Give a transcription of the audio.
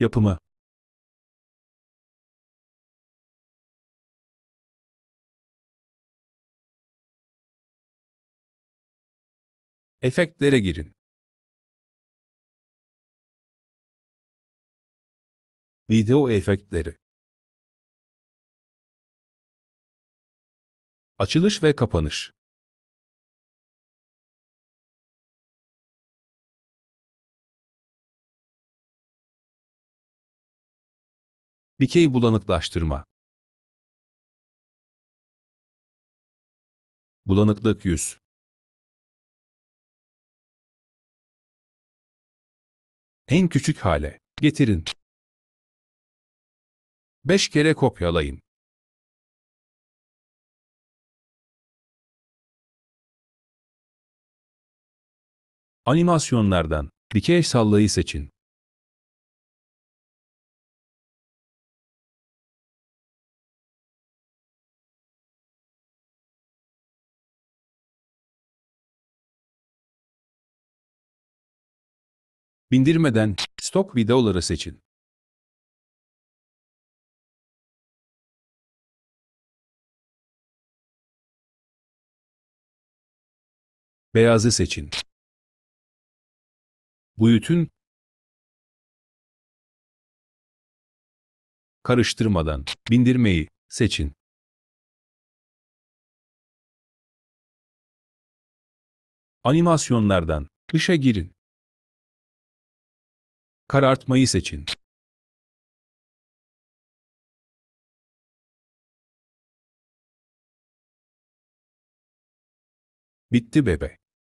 yapımı Efektlere girin. Video efektleri. Açılış ve kapanış. Dikey bulanıklaştırma. Bulanıklık yüz. En küçük hale getirin. 5 kere kopyalayın. Animasyonlardan dikey sallayı seçin. Bindirmeden stok videoları seçin. Beyazı seçin. Büyütün. Karıştırmadan bindirmeyi seçin. Animasyonlardan dışa girin. Karartmayı seçin. Bitti bebe.